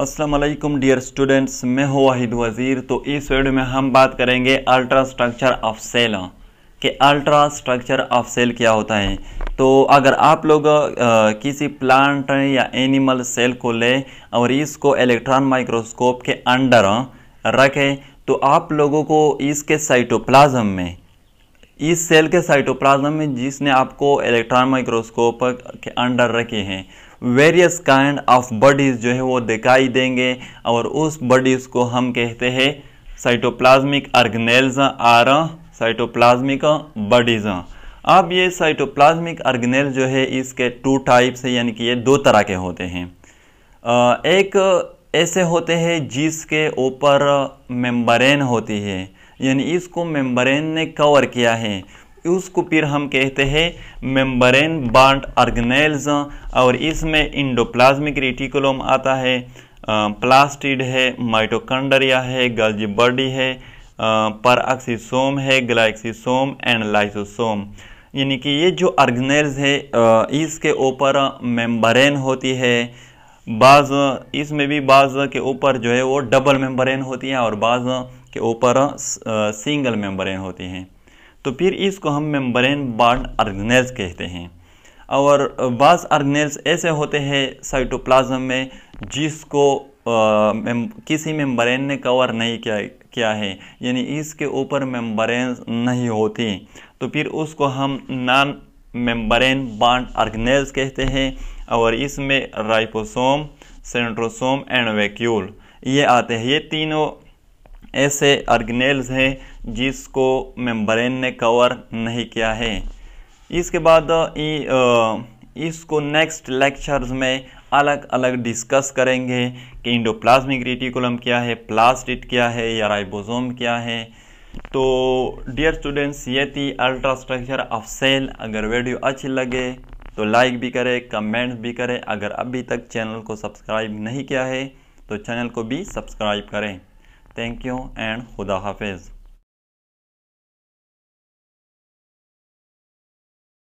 Aslam dear students मैं हूँ वाहिद वज़ीर तो इस वीडियो में हम बात करेंगे अल्ट्रा स्ट्रक्चर ऑफ सेल के अल्ट्रा स्ट्रक्चर ऑफ सेल क्या होता है तो अगर आप लोग किसी प्लांट या एनिमल सेल को लें और इसको इलेक्ट्रॉन माइक्रोस्कोप के अंडर रखें तो आप लोगों को इसके साइटोप्लाज्म में इस सेल के साइटोप्लाज्म में जिसने आपको इलेक्ट्रॉन माइक्रोस्कोप के अंडर रखे हैं वेरियस काइंड ऑफ बॉडीज़ जो है वो दिखाई देंगे और उस बॉडीज़ को हम कहते हैं cytoplasmic organelles or cytoplasmic bodies अब ये साइटोप्लाज्मिक ऑर्गेनेल जो है इसके टू टाइप्स है यानी कि ये दो तरह के होते हैं एक ऐसे होते हैं जिसके ऊपर मेम्बरेन होती है यानी इसको मेम्बरेन ने कवर किया है उसको फिर हम कहते हैं मेम्बरेन बांड ऑर्गेनाइल्स और इसमें इंडोप्लाज्मिक रेटिकुलम आता है प्लास्टिड है माइटोकंडरिया है गल्जी बॉडी है परऑक्सीसोम है ग्लाइक्सीसोम एंड लाइसोसोम यानी कि ये जो ऑर्गेनाइल्स है इसके ऊपर मेम्बरेन होती है बाज़ इसमें भी बाज़ के ऊपर जो है वो डबल मेम्बरेन होती है और बाज़ के ऊपर सिंगल मेम्बरेन होती हैं तो फिर इसको हम मेम्ब्रेन बाड ऑर्गेनेल्स कहते हैं और बास ऑर्गेनेल्स ऐसे होते हैं साइटोप्लाज्म में जिसको मेम, किसी मेम्ब्रेन ने कवर नहीं किया क्या है यानी इसके ऊपर मेम्ब्रेन नहीं होती तो फिर उसको हम नॉन मेम्ब्रेन बाड ऑर्गेनेल्स कहते हैं और इसमें राइपोसोम सेंट्रोसोम एंड वैक्यूल ये आते हैं ये तीनों ऐसे ऑर्गेनेल्स हैं जिसको मेम्ब्रेन ने कवर नहीं किया है इसके बाद इसको नेक्स्ट लेक्चर्स में अलग अलग डिस्कस करेंगे कि इंडोप्लाज्मिक रेटिकुलम क्या है प्लास्टिट क्या है या राइबोसोम क्या है तो डियर स्टूडेंट्स ये थी अल्ट्रास्ट्रक्चर ऑफ सेल अगर वीडियो अच्छी लगे तो लाइक भी करें कमेंट्स भी करें अगर अभी तक चैनल को सब्सक्राइब नहीं किया है तो चैनल को भी सब्सक्राइब करें Thank you and Huda Hafiz.